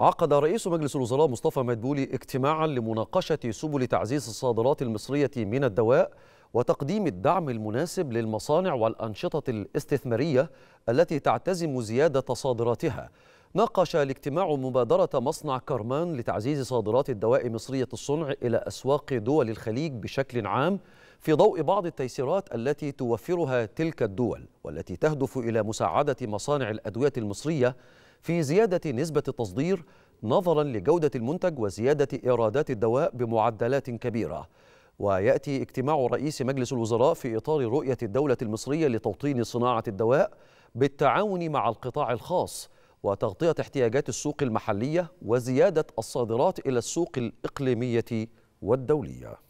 عقد رئيس مجلس الوزراء مصطفى مدبولي اجتماعا لمناقشة سبل تعزيز الصادرات المصرية من الدواء وتقديم الدعم المناسب للمصانع والأنشطة الاستثمارية التي تعتزم زيادة صادراتها ناقش الاجتماع مبادرة مصنع كرمان لتعزيز صادرات الدواء مصرية الصنع إلى أسواق دول الخليج بشكل عام في ضوء بعض التيسيرات التي توفرها تلك الدول والتي تهدف إلى مساعدة مصانع الأدوية المصرية في زيادة نسبة التصدير نظرا لجودة المنتج وزيادة إيرادات الدواء بمعدلات كبيرة ويأتي اجتماع رئيس مجلس الوزراء في إطار رؤية الدولة المصرية لتوطين صناعة الدواء بالتعاون مع القطاع الخاص وتغطية احتياجات السوق المحلية وزيادة الصادرات إلى السوق الإقليمية والدولية